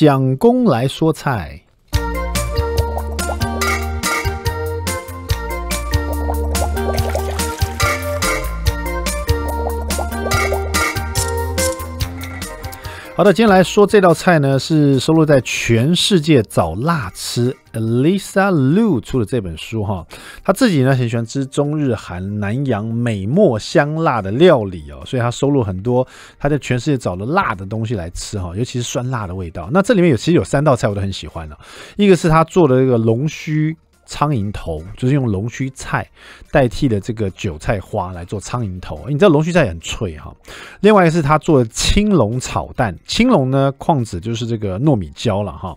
蒋公来说菜。好的，今天来说这道菜呢，是收录在《全世界找辣吃》Alisa Liu 出的这本书哈。他自己呢很喜欢吃中日韩、南洋、美墨香辣的料理哦，所以他收录很多他在全世界找了辣的东西来吃哈，尤其是酸辣的味道。那这里面有其实有三道菜我都很喜欢了，一个是他做的这个龙须。苍蝇头就是用龙须菜代替的这个韭菜花来做苍蝇头，你知道龙须菜很脆哈。另外一个是他做的青龙炒蛋，青龙呢，矿子就是这个糯米椒了哈。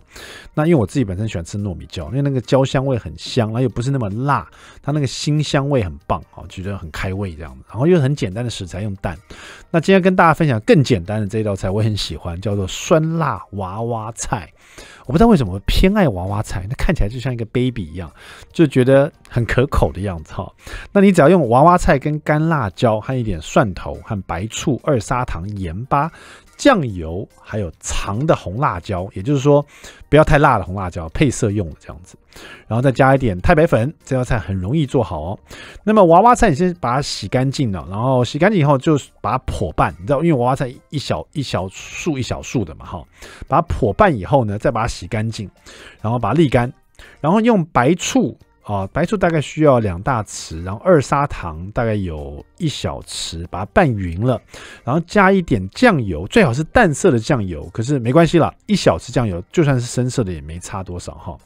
那因为我自己本身喜欢吃糯米椒，因为那个椒香味很香，然后又不是那么辣，它那个辛香味很棒啊，觉得很开胃这样子。然后又很简单的食材，用蛋。那今天跟大家分享更简单的这一道菜，我很喜欢，叫做酸辣娃娃菜。我不知道为什么偏爱娃娃菜，那看起来就像一个 baby 一样。就觉得很可口的样子哈。那你只要用娃娃菜跟干辣椒和一点蒜头和白醋、二砂糖、盐巴、酱油，还有长的红辣椒，也就是说不要太辣的红辣椒，配色用的这样子。然后再加一点太白粉，这道菜很容易做好哦。那么娃娃菜，你先把它洗干净了，然后洗干净以后就把它破瓣，你知道，因为娃娃菜一小一小束一小束的嘛哈。把它破瓣以后呢，再把它洗干净，然后把它沥干。然后用白醋啊，白醋大概需要两大匙，然后二砂糖大概有一小匙，把它拌匀了，然后加一点酱油，最好是淡色的酱油，可是没关系啦，一小匙酱油就算是深色的也没差多少哈，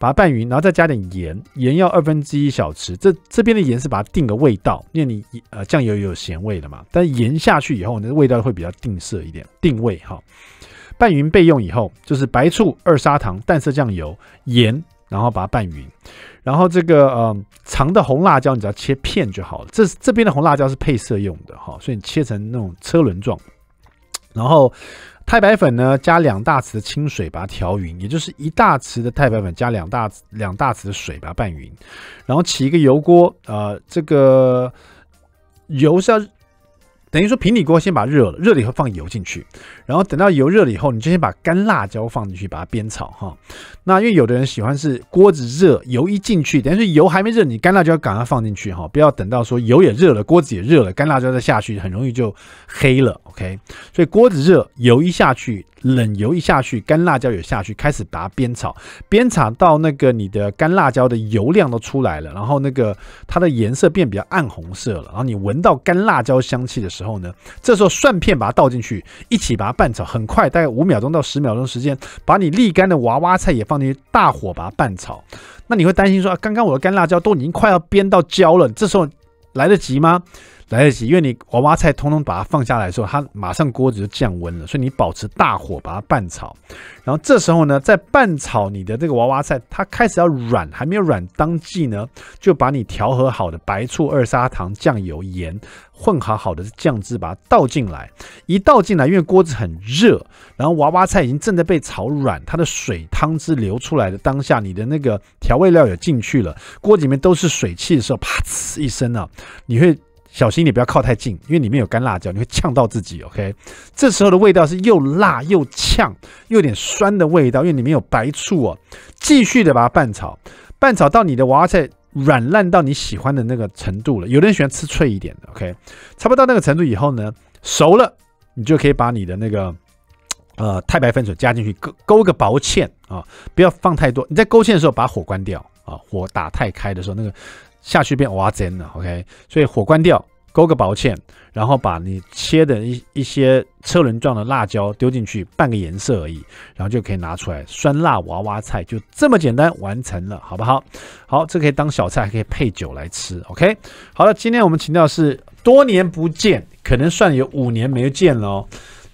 把它拌匀，然后再加点盐，盐要二分之一小匙，这这边的盐是把它定个味道，因为你呃酱油也有咸味的嘛，但盐下去以后，那味道会比较定色一点，定位哈。拌匀备用以后，就是白醋、二砂糖、淡色酱油、盐，然后把它拌匀。然后这个呃长的红辣椒，你只要切片就好了。这这边的红辣椒是配色用的哈，所以你切成那种车轮状。然后太白粉呢，加两大匙的清水把它调匀，也就是一大匙的太白粉加两大两大匙的水把它拌匀。然后起一个油锅，呃，这个油是要。等于说平底锅先把热了，热了以后放油进去，然后等到油热了以后，你就先把干辣椒放进去，把它煸炒哈。那因为有的人喜欢是锅子热，油一进去，等于说油还没热，你干辣椒要赶快放进去哈，不要等到说油也热了，锅子也热了，干辣椒再下去，很容易就黑了。OK，所以锅子热，油一下去。冷油一下去，干辣椒也下去，开始把它煸炒，煸炒到那个你的干辣椒的油量都出来了，然后那个它的颜色变比较暗红色了，然后你闻到干辣椒香气的时候呢，这时候蒜片把它倒进去，一起把它拌炒，很快大概五秒钟到十秒钟时间，把你沥干的娃娃菜也放进去，大火把它拌炒。那你会担心说，刚刚我的干辣椒都已经快要煸到焦了，这时候来得及吗？来得及，因为你娃娃菜通通把它放下来之后，它马上锅子就降温了，所以你保持大火把它拌炒。然后这时候呢，在拌炒你的这个娃娃菜，它开始要软，还没有软，当季呢，就把你调和好的白醋、二砂糖、酱油、盐混合好的酱汁，把它倒进来。一倒进来，因为锅子很热，然后娃娃菜已经正在被炒软，它的水汤汁流出来的当下，你的那个调味料也进去了，锅里面都是水汽的时候，啪呲一声啊，你会。小心你不要靠太近，因为里面有干辣椒，你会呛到自己。OK，这时候的味道是又辣又呛，又有点酸的味道，因为里面有白醋哦。继续的把它拌炒，拌炒到你的娃娃菜软烂到你喜欢的那个程度了。有的人喜欢吃脆一点的。OK，差不多到那个程度以后呢，熟了，你就可以把你的那个呃太白粉水加进去勾勾个薄芡啊，不要放太多。你在勾芡的时候把火关掉啊，火打太开的时候那个。下去变娃娃了，OK，所以火关掉，勾个薄芡，然后把你切的一一些车轮状的辣椒丢进去，拌个颜色而已，然后就可以拿出来，酸辣娃娃菜就这么简单完成了，好不好？好，这可以当小菜，还可以配酒来吃，OK。好了，今天我们请到是多年不见，可能算有五年没见了哦。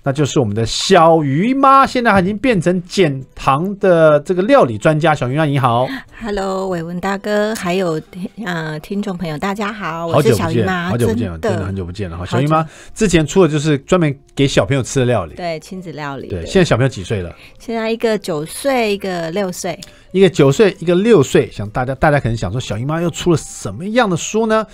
那就是我们的小鱼妈，现在已经变成减糖的这个料理专家。小鱼妈你好，Hello，伟文大哥，还有呃听众朋友，大家好，我是小鱼妈，好久不见，真的很久不见了。小鱼妈之前出的就是专门给小朋友吃的料理，对亲子料理。对，现在小朋友几岁了？现在一个九岁，一个六岁，一个九岁，一个六岁。想大家，大家可能想说，小姨妈又出了什么样的书呢？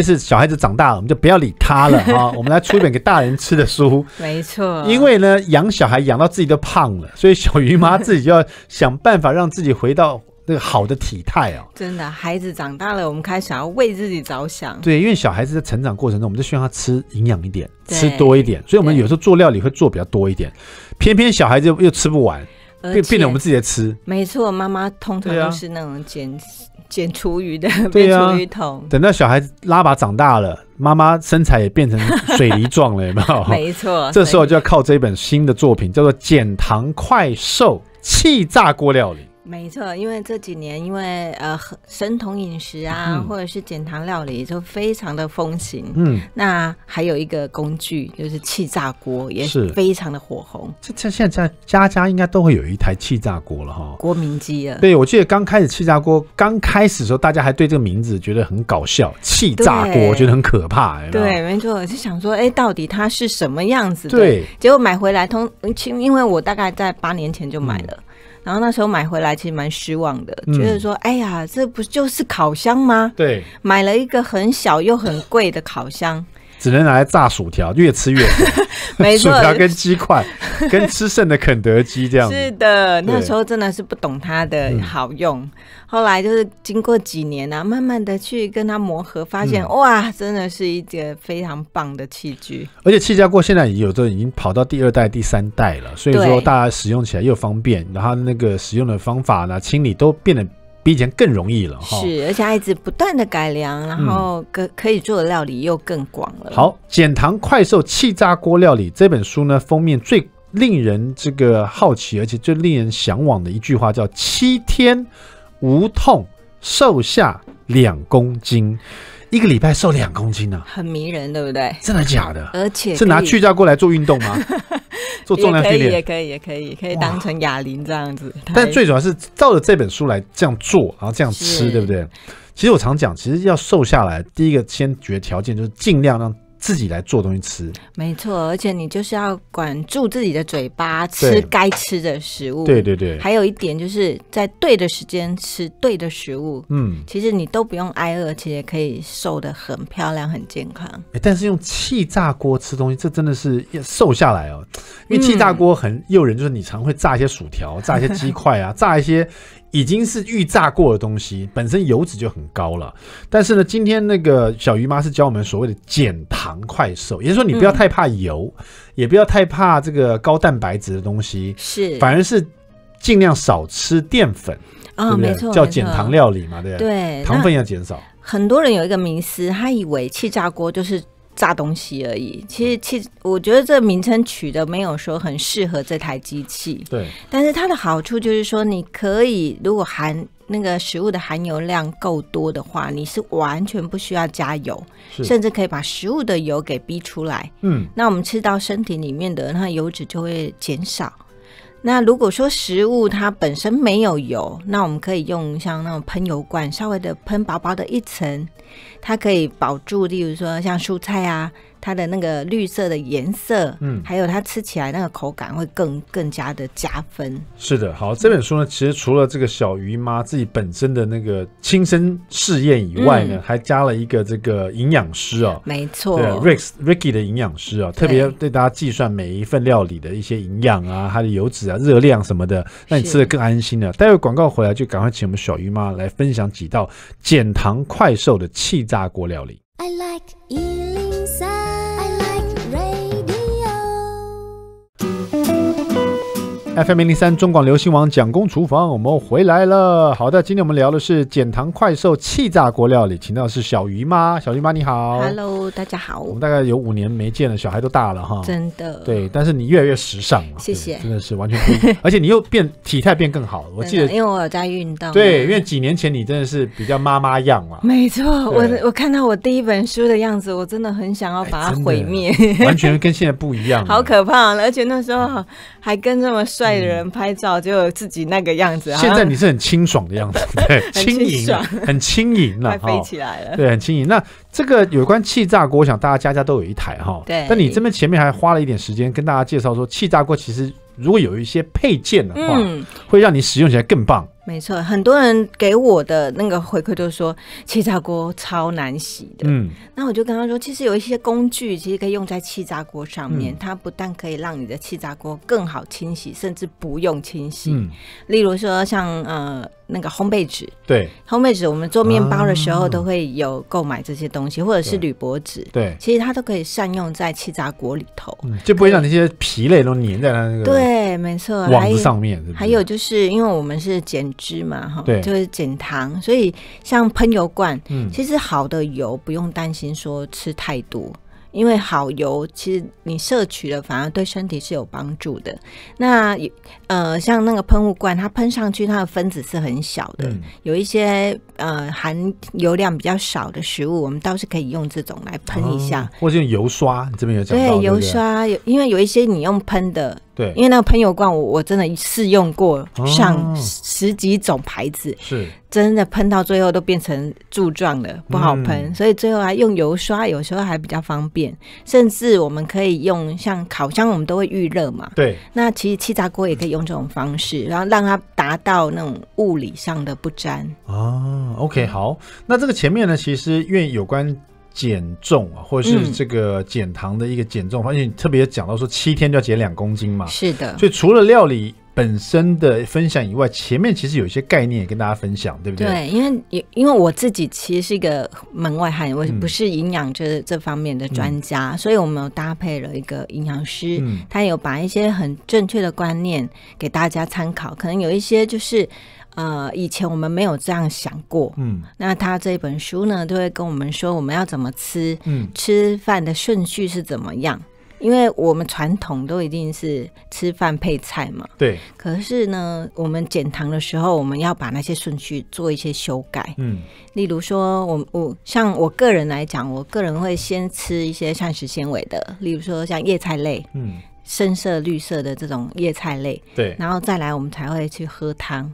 这次小孩子长大了，我们就不要理他了啊！我们来出一本给大人吃的书。没错。因为呢，养小孩养到自己都胖了，所以小鱼妈自己就要想办法让自己回到那个好的体态哦，真的，孩子长大了，我们开始想要为自己着想。对，因为小孩子在成长过程中，我们就希望他吃营养一点，吃多一点。所以，我们有时候做料理会做比较多一点，偏偏小孩子又吃不完，变变得我们自己在吃。没错，妈妈通常都是那种坚持。捡厨余的，对呀，厨余桶。等到小孩子拉粑长大了，妈妈身材也变成水泥状了，有没有？没错，这时候就要靠这一本新的作品，叫做《减糖快瘦气炸锅料理》。没错，因为这几年，因为呃，生酮饮食啊，或者是减糖料理，就非常的风行。嗯，那还有一个工具就是气炸锅，也是非常的火红。这这现在家家应该都会有一台气炸锅了哈，国民机了。对，我记得刚开始气炸锅刚开始的时候，大家还对这个名字觉得很搞笑，气炸锅觉得很可怕。对，没错，就想说，哎，到底它是什么样子的？对，结果买回来通，因为因为我大概在八年前就买了。然后那时候买回来其实蛮失望的，觉得说，哎呀，这不就是烤箱吗？对，买了一个很小又很贵的烤箱。只能拿来炸薯条，越吃越。没错，薯条跟鸡块，跟吃剩的肯德基这样。是的，那时候真的是不懂它的好用。后来就是经过几年啊，慢慢的去跟它磨合，发现哇，真的是一个非常棒的器具。而且气炸锅现在有的已经跑到第二代、第三代了，所以说大家使用起来又方便，然后那个使用的方法呢、清理都变得。比以前更容易了，是，而且一直不断的改良，然后可可以做的料理又更广了。好，《减糖快瘦气炸锅料理》这本书呢，封面最令人这个好奇，而且最令人向往的一句话叫“七天无痛瘦下两公斤”，一个礼拜瘦两公斤呢，很迷人，对不对？真的假的？而且是拿去炸锅来做运动吗？做重量训练也可以，也可以，可以当成哑铃这样子。但最主要是照着这本书来这样做，然后这样吃，对不对？其实我常讲，其实要瘦下来，第一个先决条件就是尽量让。自己来做东西吃，没错，而且你就是要管住自己的嘴巴，吃该吃的食物。对对对，还有一点就是在对的时间吃对的食物。嗯，其实你都不用挨饿，其实可以瘦的很漂亮、很健康。但是用气炸锅吃东西，这真的是瘦下来哦，因为气炸锅很诱人，就是你常会炸一些薯条，炸一些鸡块啊，炸一些。已经是预炸过的东西，本身油脂就很高了。但是呢，今天那个小鱼妈是教我们所谓的减糖快瘦，也就是说，你不要太怕油，也不要太怕这个高蛋白质的东西，是反而是尽量少吃淀粉啊，没错，叫减糖料理嘛，对对，糖分要减少。很多人有一个迷思，他以为气炸锅就是。炸东西而已，其实其实我觉得这名称取的没有说很适合这台机器。对，但是它的好处就是说，你可以如果含那个食物的含油量够多的话，你是完全不需要加油，甚至可以把食物的油给逼出来。嗯，那我们吃到身体里面的那油脂就会减少。那如果说食物它本身没有油，那我们可以用像那种喷油罐，稍微的喷薄薄的一层，它可以保住，例如说像蔬菜啊。它的那个绿色的颜色，嗯，还有它吃起来那个口感会更更加的加分。是的，好，这本书呢，其实除了这个小鱼妈自己本身的那个亲身试验以外呢，还加了一个这个营养师啊，没错，对，Rex Ricky 的营养师啊，特别对大家计算每一份料理的一些营养啊，它的油脂啊、热量什么的，让你吃的更安心了。待会广告回来就赶快请我们小鱼妈来分享几道减糖快瘦的气炸锅料理。I like、FM 零零三中广流行王蒋工厨房，我们回来了。好的，今天我们聊的是减糖快瘦气炸锅料理。请到是小鱼妈，小鱼妈你好，Hello，大家好。我们大概有五年没见了，小孩都大了哈。真的，对，但是你越来越时尚了。谢谢，真的是完全，而且你又变体态变更好了。我记得，因为我有在运动。对，因为几年前你真的是比较妈妈样了。没错，我我看到我第一本书的样子，我真的很想要把它毁灭，完全跟现在不一样。好可怕，而且那时候还跟这么瘦。帅的人拍照就自己那个样子，现在你是很清爽的样子，对，轻盈，很轻盈了，快飞起来了，对，很轻盈。那。这个有关气炸锅，我想大家家家都有一台哈。对。但你这边前面还花了一点时间跟大家介绍说，气炸锅其实如果有一些配件的话，会让你使用起来更棒。没错，很多人给我的那个回馈都说气炸锅超难洗的。嗯。那我就跟他说，其实有一些工具其实可以用在气炸锅上面，它不但可以让你的气炸锅更好清洗，甚至不用清洗。嗯。例如说像呃那个烘焙纸。对。烘焙纸，我们做面包的时候都会有购买这些东西。东西或者是铝箔纸，对，其实它都可以善用在气炸锅里头，就不会让那些皮类都粘在它那个对，没错。网子上面，还有就是因为我们是减脂嘛，哈，对，就是减糖，所以像喷油罐，其实好的油不用担心说吃太多。因为好油，其实你摄取了反而对身体是有帮助的。那呃，像那个喷雾罐，它喷上去，它的分子是很小的。有一些呃含油量比较少的食物，我们倒是可以用这种来喷一下，或者用油刷。这边有讲对油刷，有因为有一些你用喷的。因为那个喷油罐，我我真的试用过上十几种牌子，是真的喷到最后都变成柱状的，不好喷，所以最后还用油刷，有时候还比较方便。甚至我们可以用像烤箱，我们都会预热嘛。对，那其实气炸锅也可以用这种方式，然后让它达到那种物理上的不粘。哦，OK，好，那这个前面呢，其实因为有关。减重啊，或者是这个减糖的一个减重，发现你特别讲到说七天就要减两公斤嘛，是的。所以除了料理本身的分享以外，前面其实有一些概念也跟大家分享，对不对？对，因为因为我自己其实是一个门外汉，我不是营养这、是这方面的专家，所以我们有搭配了一个营养师，他有把一些很正确的观念给大家参考，可能有一些就是。呃，以前我们没有这样想过。嗯，那他这本书呢，都会跟我们说我们要怎么吃，嗯，吃饭的顺序是怎么样？因为我们传统都一定是吃饭配菜嘛。对。可是呢，我们减糖的时候，我们要把那些顺序做一些修改。嗯。例如说，我我像我个人来讲，我个人会先吃一些膳食纤维的，例如说像叶菜类，嗯，深色绿色的这种叶菜类。对。然后再来，我们才会去喝汤。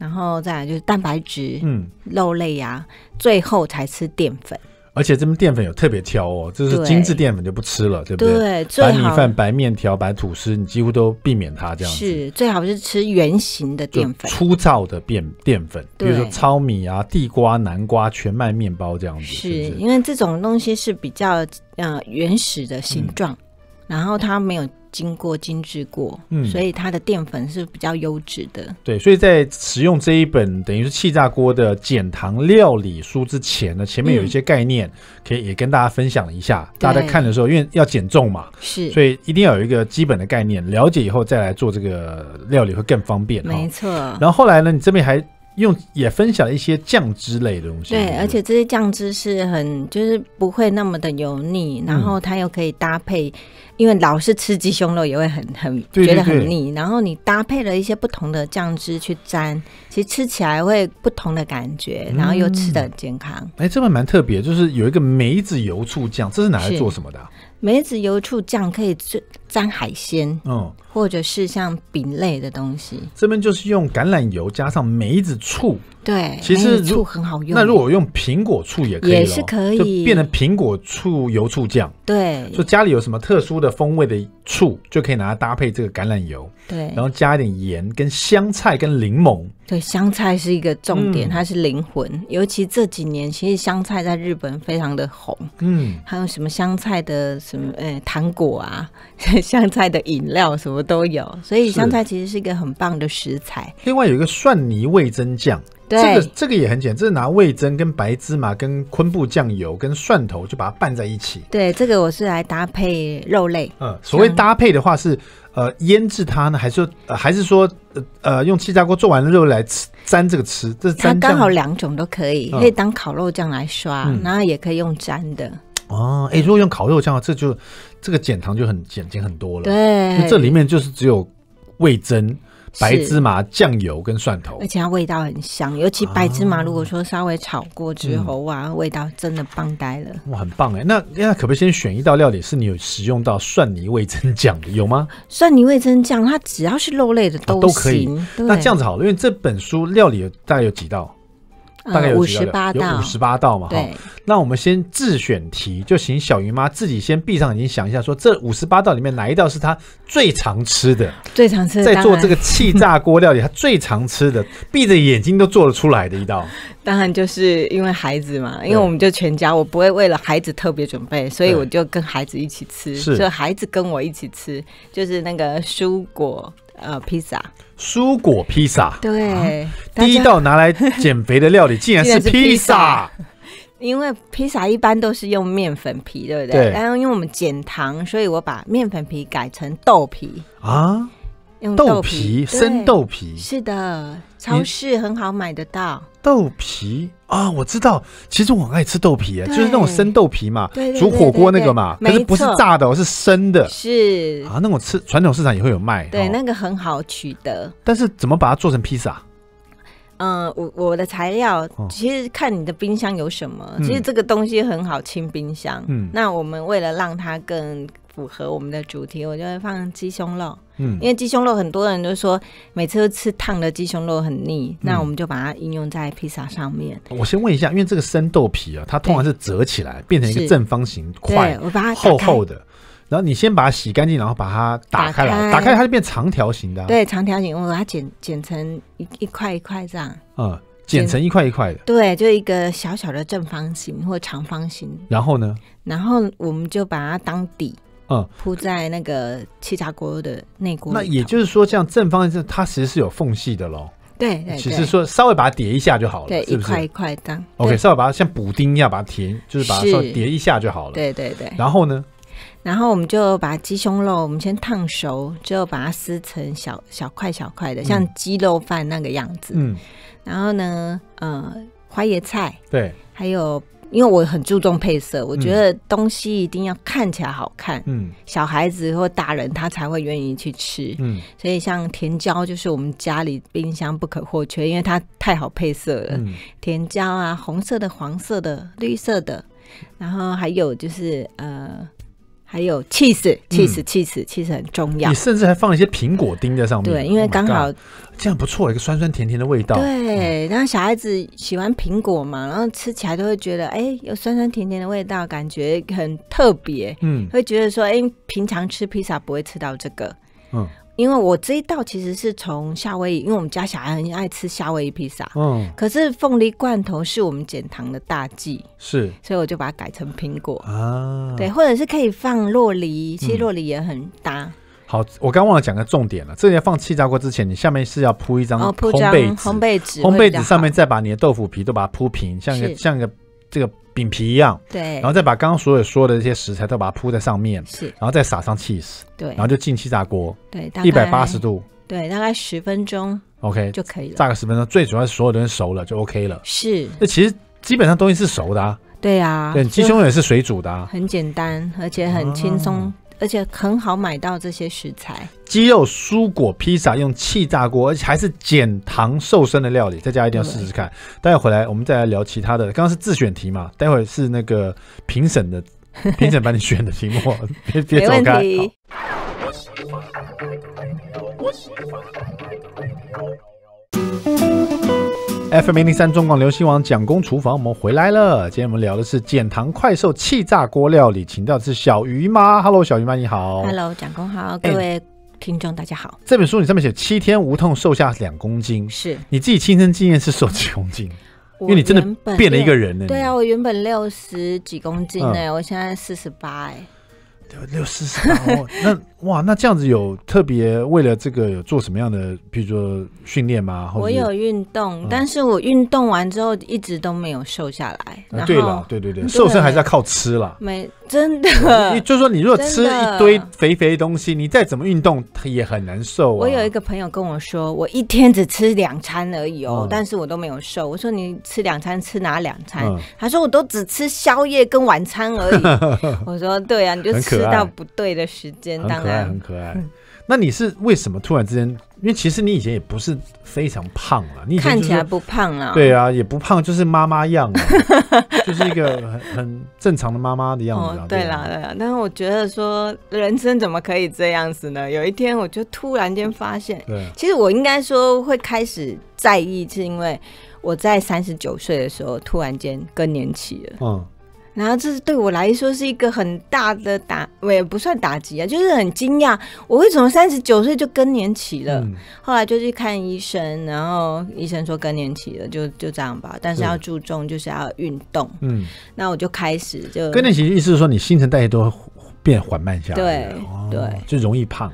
然后再来就是蛋白质，嗯，肉类呀，最后才吃淀粉。而且这边淀粉有特别挑哦，就是精致淀粉就不吃了，对不对？对，白米饭、白面条、白吐司，你几乎都避免它这样子。是，最好是吃圆形的淀粉，粗糙的淀淀粉，比如说糙米啊、地瓜、南瓜、全麦面包这样子。是因为这种东西是比较呃原始的形状，然后它没有。经过精致过，嗯，所以它的淀粉是比较优质的。对，所以在使用这一本等于是气炸锅的减糖料理书之前呢，前面有一些概念可以也跟大家分享一下。大家在看的时候，因为要减重嘛，是，所以一定要有一个基本的概念，了解以后再来做这个料理会更方便。没错。然后后来呢，你这边还用也分享了一些酱汁类的东西。对，而且这些酱汁是很就是不会那么的油腻，然后它又可以搭配。因为老是吃鸡胸肉也会很很觉得很腻，然后你搭配了一些不同的酱汁去沾，其实吃起来会不同的感觉，然后又吃的健康。哎，这个蛮特别，就是有一个梅子油醋酱，这是拿来做什么的？梅子油醋酱可以沾海鲜，嗯，或者是像饼类的东西。这边就是用橄榄油加上梅子醋，对，其实醋很好用。那如果用苹果醋也可以，也是可以，就变成苹果醋油醋酱。对，就家里有什么特殊的风味的醋，就可以拿来搭配这个橄榄油，对，然后加一点盐、跟香菜、跟柠檬。对香菜是一个重点，它是灵魂。尤其这几年，其实香菜在日本非常的红。嗯，还有什么香菜的什么诶糖果啊，香菜的饮料什么都有。所以香菜其实是一个很棒的食材。另外有一个蒜泥味增酱，这个这个也很简单，这是拿味增跟白芝麻跟昆布酱油跟蒜头就把它拌在一起。对，这个我是来搭配肉类。嗯，所谓搭配的话是。呃，腌制它呢，还是呃、还是说呃呃用气炸锅做完了肉来吃沾这个吃，这是它刚好两种都可以，可以当烤肉酱来刷，然后也可以用粘的。哦，哎，如果用烤肉酱，这就这个减糖就很减轻很多了。对，这里面就是只有味增。白芝麻、酱油跟蒜头，而且它味道很香，尤其白芝麻，如果说稍微炒过之后啊，味道真的棒呆了。哇，很棒哎！那那可不可以先选一道料理，是你有使用到蒜泥味增酱的？有吗？蒜泥味增酱，它只要是肉类的都都可以。那这样子好，了，因为这本书料理大概有几道。大概有五十八道嘛，那我们先自选题，就请小姨妈自己先闭上眼睛想一下，说这五十八道里面哪一道是她最常吃的？最常吃的在做这个气炸锅料理，她最常吃的，闭着眼睛都做得出来的一道。当然就是因为孩子嘛，因为我们就全家，我不会为了孩子特别准备，所以我就跟孩子一起吃，就孩子跟我一起吃，就是那个蔬果。呃，披萨，蔬果披萨，对，第一道拿来减肥的料理，竟然是披萨，因为披萨一般都是用面粉皮，对不对？对，然后因为我们减糖，所以我把面粉皮改成豆皮啊。豆皮，生豆皮是的，超市很好买得到。豆皮啊，我知道，其实我很爱吃豆皮就是那种生豆皮嘛，煮火锅那个嘛，可是不是炸的，是生的。是啊，那种吃传统市场也会有卖。对，那个很好取得。但是怎么把它做成披萨？嗯，我我的材料其实看你的冰箱有什么，其实这个东西很好清冰箱。嗯，那我们为了让它更。符合我们的主题，我就会放鸡胸肉，嗯，因为鸡胸肉很多人都说每次都吃烫的鸡胸肉很腻，那我们就把它应用在披萨上面。我先问一下，因为这个生豆皮啊，它通常是折起来变成一个正方形块，我把它厚厚的，然后你先把它洗干净，然后把它打开来，打开它就变长条形的，对，长条形，我把它剪剪成一一块一块这样，嗯，剪成一块一块的，对，就一个小小的正方形或长方形。然后呢？然后我们就把它当底。嗯，铺在那个气炸锅的内锅。那也就是说，这样正方形它其实是有缝隙的喽。对，只是说稍微把它叠一下就好了，对，一块一块当。OK，稍微把它像补丁一样把它填，就是把它微叠一下就好了。对对对。然后呢？然后我们就把鸡胸肉，我们先烫熟，之后把它撕成小小块小块的，像鸡肉饭那个样子。嗯。然后呢？呃，花椰菜，对，还有。因为我很注重配色，我觉得东西一定要看起来好看，小孩子或大人他才会愿意去吃。所以像甜椒就是我们家里冰箱不可或缺，因为它太好配色了。甜椒啊，红色的、黄色的、绿色的，然后还有就是呃。还有 cheese，cheese，cheese，cheese 很重要。你甚至还放了一些苹果丁在上面，对，因为刚好这样不错，一个酸酸甜甜的味道。对，然后小孩子喜欢苹果嘛，然后吃起来都会觉得，哎，有酸酸甜甜的味道，感觉很特别。嗯，会觉得说，哎，平常吃披萨不会吃到这个。嗯。因为我这一道其实是从夏威夷，因为我们家小孩很爱吃夏威夷披萨，嗯，可是凤梨罐头是我们减糖的大忌，是，所以我就把它改成苹果啊，对，或者是可以放洛梨，其实洛梨也很搭。好，我刚忘了讲个重点了，这要放气炸锅之前，你下面是要铺一张烘被子，烘焙纸，烘焙纸上面再把你的豆腐皮都把它铺平，像个像个。这个饼皮一样，对，然后再把刚刚所有说的这些食材都把它铺在上面，是，然后再撒上 cheese，对，然后就进气炸锅，对，一百八十度，对，大概十分钟，OK 就可以了，炸个十分钟，最主要是所有东西熟了就 OK 了，是，那其实基本上东西是熟的，啊，对啊，对，鸡胸也是水煮的，啊，很简单，而且很轻松。而且很好买到这些食材，鸡肉、蔬果、披萨，用气炸锅，而且还是减糖瘦身的料理，在家一定要试试看。待会回来我们再来聊其他的，刚刚是自选题嘛，待会是那个评审的评审帮你选的题目，别别走开。FM 零零三中广流行网蒋公厨房，我们回来了。今天我们聊的是减糖快瘦气炸锅料理，请到的是小鱼妈。Hello，小鱼妈你好。Hello，蒋公好。各位听众大家好。这本书你上面写七天无痛瘦下两公斤，是你自己亲身经验是瘦几公斤？因为你真的变了一个人。呢。对啊，我原本六十几公斤呢，我现在四十八哎。对六十八，那。哇，那这样子有特别为了这个有做什么样的，比如说训练吗？我有运动，但是我运动完之后一直都没有瘦下来。对了，对对对，瘦身还是要靠吃了。没真的，就说你如果吃一堆肥肥的东西，你再怎么运动也很难瘦。我有一个朋友跟我说，我一天只吃两餐而已哦，但是我都没有瘦。我说你吃两餐吃哪两餐？他说我都只吃宵夜跟晚餐而已。我说对啊，你就吃到不对的时间，当然。很可爱，那你是为什么突然之间？因为其实你以前也不是非常胖了，你看起来不胖啊。对啊，也不胖，就是妈妈样，就是一个很很正常的妈妈的样子。对啦，对啦。但是我觉得说，人生怎么可以这样子呢？有一天，我就突然间发现，对，其实我应该说会开始在意，是因为我在三十九岁的时候，突然间更年期了。嗯。然后这是对我来说是一个很大的打，也不算打击啊，就是很惊讶，我为什么三十九岁就更年期了？后来就去看医生，然后医生说更年期了，就就这样吧，但是要注重，就是要运动。嗯，那我就开始就更年期，意思是说你新陈代谢都变缓慢下来，对对，就容易胖。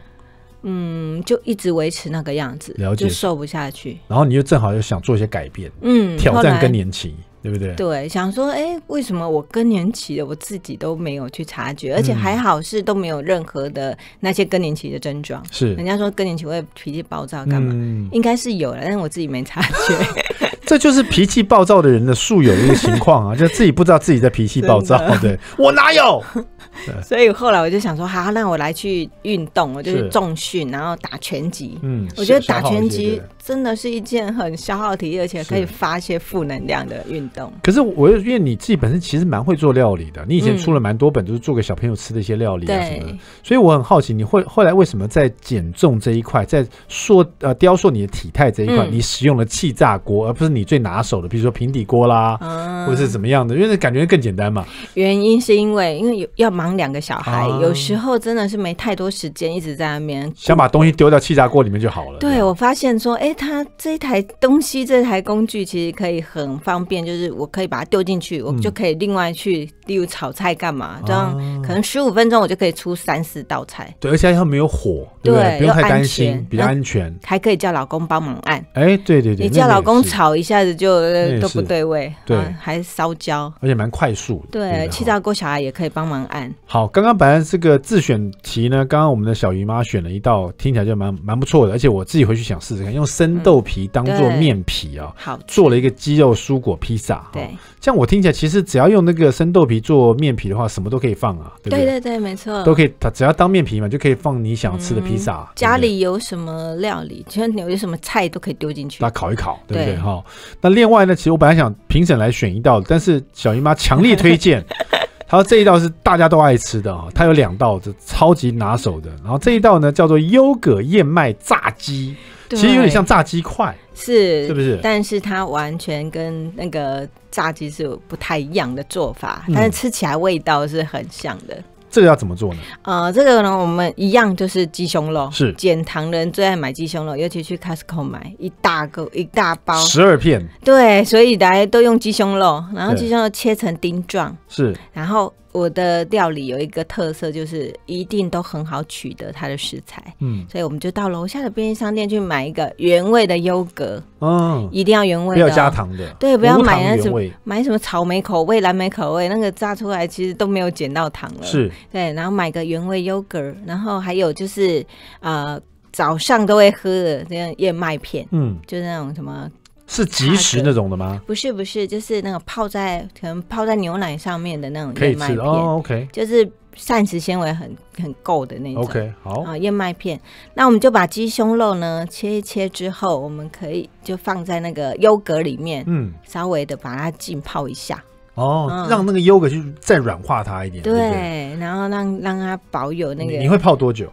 嗯，就一直维持那个样子，了解，瘦不下去。然后你就正好又想做一些改变，嗯，挑战更年期。对不对？对，想说，哎，为什么我更年期的我自己都没有去察觉？而且还好是都没有任何的那些更年期的症状。是，人家说更年期会脾气暴躁，干嘛？应该是有了，但是我自己没察觉。这就是脾气暴躁的人的素有一个情况啊，就 自己不知道自己在脾气暴躁。对我哪有？所以后来我就想说，好，那我来去运动，我就是重训，然后打拳击。嗯，我觉得打拳击真的是一件很消耗体力，而且可以发一些负能量的运动。可是我又因为你自己本身其实蛮会做料理的，你以前出了蛮多本，就是做给小朋友吃的一些料理什么的。所以我很好奇，你会后来为什么在减重这一块，在塑呃雕塑你的体态这一块，你使用了气炸锅，而不是？你最拿手的，比如说平底锅啦，嗯、或者是怎么样的，因为感觉更简单嘛。原因是因为，因为有要忙两个小孩，有时候真的是没太多时间一直在那边，想把东西丢到气炸锅里面就好了。对我发现说，哎，它这台东西，这台工具其实可以很方便，就是我可以把它丢进去，我就可以另外去。例如炒菜干嘛，这样可能十五分钟我就可以出三四道菜。对，而且它没有火，对，不用太担心，比较安全，还可以叫老公帮忙按。哎，对对对，你叫老公炒一下子就都不对味，对，还烧焦，而且蛮快速。对，气炸锅小孩也可以帮忙按。好，刚刚本来这个自选题呢，刚刚我们的小姨妈选了一道听起来就蛮蛮不错的，而且我自己回去想试试看，用生豆皮当做面皮啊，好，做了一个鸡肉蔬果披萨。对，这样我听起来其实只要用那个生豆皮。做面皮的话，什么都可以放啊，对不对？对对对，没错，都可以。它只要当面皮嘛，就可以放你想吃的披萨。家里有什么料理，其实有什么菜都可以丢进去，那烤一烤，对不对？哈。那另外呢，其实我本来想评审来选一道，但是小姨妈强力推荐，她说这一道是大家都爱吃的啊。它有两道这超级拿手的，然后这一道呢叫做优格燕麦炸鸡。其实有点像炸鸡块，是是不是？但是它完全跟那个炸鸡是有不太一样的做法，但是吃起来味道是很像的。这个要怎么做呢？呃，这个呢，我们一样就是鸡胸肉，是减糖人最爱买鸡胸肉，尤其去 Costco 买一大个一大包十二片，对，所以大家都用鸡胸肉，然后鸡胸肉切成丁状，是，然后。我的料理有一个特色，就是一定都很好取得它的食材。嗯，所以我们就到楼下的便利商店去买一个原味的优格。嗯，一定要原味的，不要加糖的。对，不要买那种买什么草莓口味、蓝莓口味，那个榨出来其实都没有减到糖了。是，对。然后买个原味优格，然后还有就是呃，早上都会喝的这样燕麦片。嗯，就是那种什么。是即食那种的吗？不是不是，就是那个泡在可能泡在牛奶上面的那种燕麦片。可以吃哦，OK。就是膳食纤维很很够的那种，OK 好啊，燕麦片。那我们就把鸡胸肉呢切一切之后，我们可以就放在那个优格里面，嗯，稍微的把它浸泡一下，哦，让那个优格去再软化它一点。对，然后让让它保有那个。你会泡多久？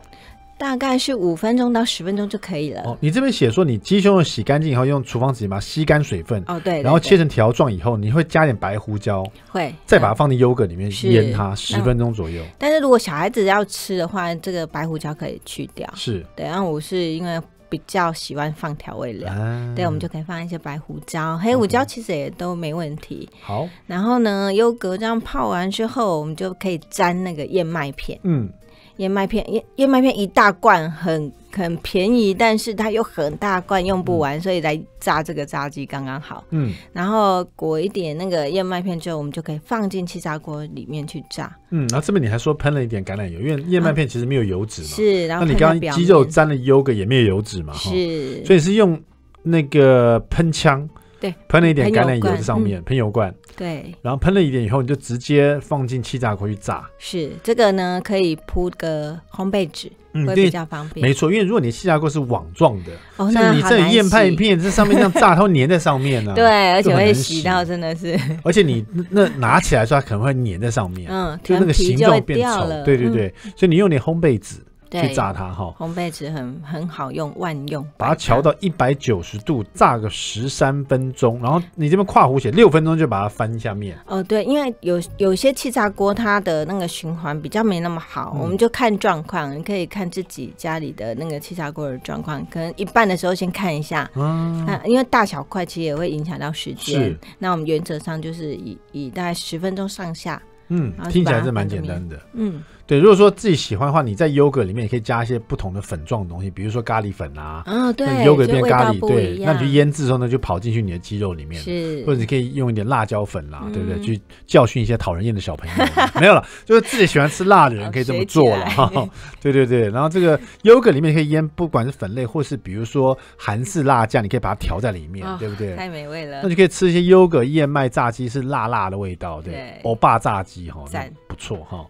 大概是五分钟到十分钟就可以了。哦，你这边写说你鸡胸肉洗干净以后，用厨房纸把它吸干水分。哦，对。然后切成条状以后，你会加点白胡椒。会。再把它放进优格里面腌它十分钟左右。但是如果小孩子要吃的话，这个白胡椒可以去掉。是。对，下我是因为比较喜欢放调味料。对，我们就可以放一些白胡椒、黑胡椒，其实也都没问题。好。然后呢，优格这样泡完之后，我们就可以沾那个燕麦片。嗯。燕麦片，燕燕麦片一大罐很很便宜，但是它又很大罐用不完，所以来炸这个炸鸡刚刚好。嗯，然后裹一点那个燕麦片之后，我们就可以放进气炸锅里面去炸。嗯，然后这边你还说喷了一点橄榄油，因为燕麦片其实没有油脂。嘛。是，然那你刚刚鸡肉沾了 y o g 也没有油脂嘛？是，所以是用那个喷枪。对，喷了一点橄榄油在上面，喷油罐。对，然后喷了一点以后，你就直接放进气炸锅去炸。是，这个呢可以铺个烘焙纸，嗯，对，比较方便。没错，因为如果你气炸锅是网状的，像你这燕麦片，这上面这样炸，它会粘在上面呢。对，而且会洗到，真的是。而且你那拿起来时候，它可能会粘在上面，嗯，就那个形状变丑对对对，所以你用点烘焙纸。去炸它哈，烘焙纸很很好用，万用。把它调到一百九十度，炸个十三分钟，然后你这边跨弧写六分钟就把它翻下面。哦，对，因为有有些气炸锅它的那个循环比较没那么好，我们就看状况，你可以看自己家里的那个气炸锅的状况，可能一半的时候先看一下，嗯，看，因为大小块其实也会影响到时间。那我们原则上就是以以大概十分钟上下。嗯，听起来是蛮简单的。嗯。对，如果说自己喜欢的话，你在优格里面也可以加一些不同的粉状东西，比如说咖喱粉啊。嗯，对，优格变咖喱，对，那去腌制的时候呢，就跑进去你的鸡肉里面。是，或者你可以用一点辣椒粉啦，对不对？去教训一些讨人厌的小朋友。没有了，就是自己喜欢吃辣的人可以这么做了哈。对对对，然后这个优格里面可以腌，不管是粉类，或是比如说韩式辣酱，你可以把它调在里面，对不对？太美味了。那你可以吃一些优格燕麦炸鸡，是辣辣的味道，对。欧巴炸鸡哈，不错哈。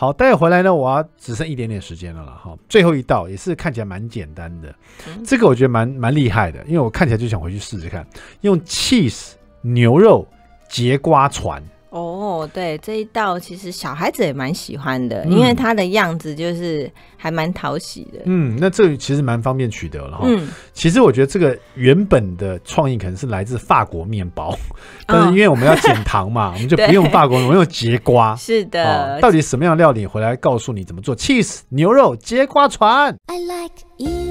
好，待会回来呢，我要只剩一点点时间了啦哈，最后一道也是看起来蛮简单的，这个我觉得蛮蛮厉害的，因为我看起来就想回去试试看，用 cheese 牛肉节瓜船。哦，对，这一道其实小孩子也蛮喜欢的，因为它的样子就是还蛮讨喜的。嗯，那这其实蛮方便取得了。嗯，其实我觉得这个原本的创意可能是来自法国面包，但是因为我们要减糖嘛，我们就 不用法国，我们用节瓜。是的，到底什么样料理？回来告诉你怎么做，cheese 牛肉节瓜船。I like、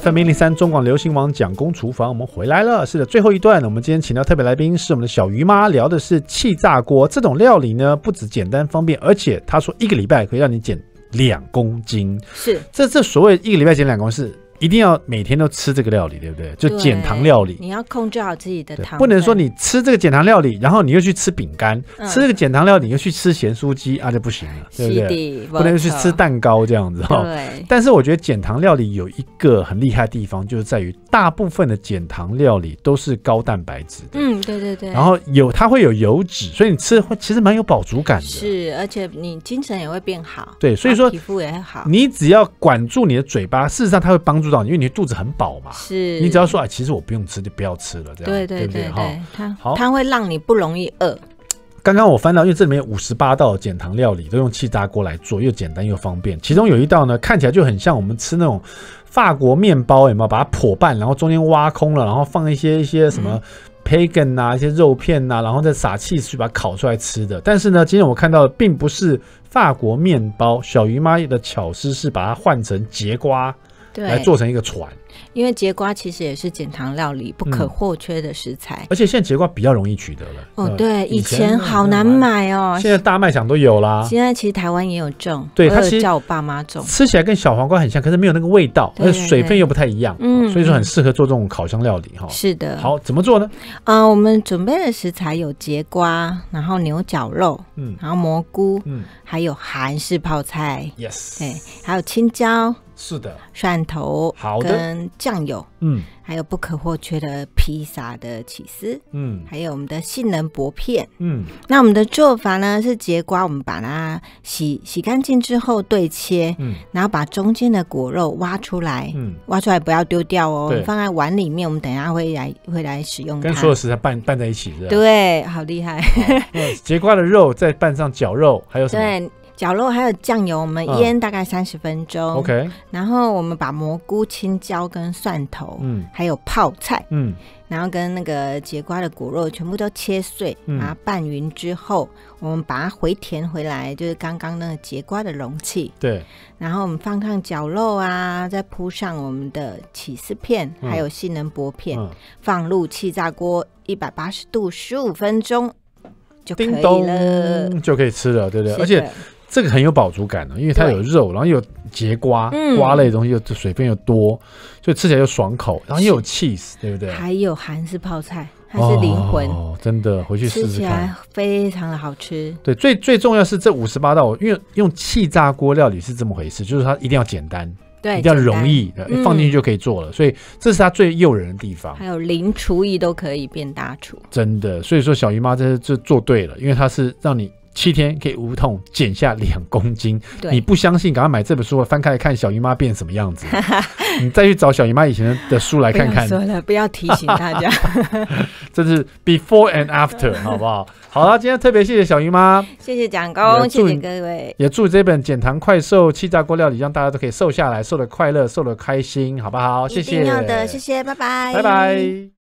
FM 零零三中广流行网蒋工厨房，我们回来了。是的，最后一段呢，我们今天请到特别来宾是我们的小鱼妈，聊的是气炸锅这种料理呢，不止简单方便，而且她说一个礼拜可以让你减两公斤。是，这这所谓一个礼拜减两公斤。一定要每天都吃这个料理，对不对？就减糖料理，你要控制好自己的糖。不能说你吃这个减糖料理，然后你又去吃饼干；吃这个减糖料理，又去吃咸酥鸡，那就不行了，对不对？不能去吃蛋糕这样子哈。但是我觉得减糖料理有一个很厉害的地方，就是在于大部分的减糖料理都是高蛋白质的。嗯，对对对。然后有它会有油脂，所以你吃会其实蛮有饱足感的。是，而且你精神也会变好。对，所以说皮肤也好。你只要管住你的嘴巴，事实上它会帮助。因为你的肚子很饱嘛，是你只要说“哎，其实我不用吃，就不要吃了”，这样对对对，哈，好，它会让你不容易饿。刚刚我翻到，因为这里面五十八道减糖料理都用气炸锅来做，又简单又方便。其中有一道呢，看起来就很像我们吃那种法国面包，有没有？把它破半，然后中间挖空了，然后放一些一些什么培根啊、一些肉片啊，然后再撒气去把它烤出来吃的。但是呢，今天我看到的并不是法国面包，小姨妈的巧思是把它换成节瓜。对，来做成一个船。因为节瓜其实也是减糖料理不可或缺的食材。而且现在节瓜比较容易取得了。哦，对，以前好难买哦。现在大卖场都有啦。现在其实台湾也有种。对，他是叫我爸妈种。吃起来跟小黄瓜很像，可是没有那个味道，而且水分又不太一样。嗯。所以说很适合做这种烤箱料理哈。是的。好，怎么做呢？啊，我们准备的食材有节瓜，然后牛角肉，嗯，然后蘑菇，嗯，还有韩式泡菜，yes，对，还有青椒。是的，蒜头，好的，酱油，嗯，还有不可或缺的披萨的起司，嗯，还有我们的杏仁薄片，嗯。那我们的做法呢是：节瓜，我们把它洗洗干净之后对切，嗯，然后把中间的果肉挖出来，嗯，挖出来不要丢掉哦，你放在碗里面，我们等下会来会来使用。跟所有食材拌拌在一起是吧？对，好厉害！节瓜的肉再拌上绞肉，还有什么？绞肉还有酱油，我们腌大概三十分钟。OK。然后我们把蘑菇、青椒跟蒜头，嗯，还有泡菜，嗯，然后跟那个节瓜的果肉全部都切碎，然后拌匀之后，我们把它回填回来，就是刚刚那个节瓜的容器。对。然后我们放上绞肉啊，再铺上我们的起司片，还有杏仁薄片，放入气炸锅一百八十度十五分钟，就可以了，就可以吃了，对不对？而且。这个很有饱足感的，因为它有肉，然后有节瓜、瓜类东西，又水分又多，所以吃起来又爽口，然后又有 cheese，对不对？还有韩式泡菜，它是灵魂。哦，真的，回去吃起来非常的好吃。对，最最重要是这五十八道，我因为用气炸锅料理是这么回事，就是它一定要简单，对，一定要容易，放进去就可以做了，所以这是它最诱人的地方。还有零厨艺都可以变大厨，真的。所以说小姨妈这这做对了，因为它是让你。七天可以无痛减下两公斤，你不相信，赶快买这本书，翻开来看小姨妈变什么样子。你再去找小姨妈以前的书来看看。说了，不要提醒大家，这是 before and after，好不好？好了，今天特别谢谢小姨妈，谢谢蒋工，谢谢各位，也祝这本《减糖快瘦气炸锅料理》让大家都可以瘦下来，瘦的快乐，瘦的开心，好不好？一定要的，谢谢，拜拜，拜拜。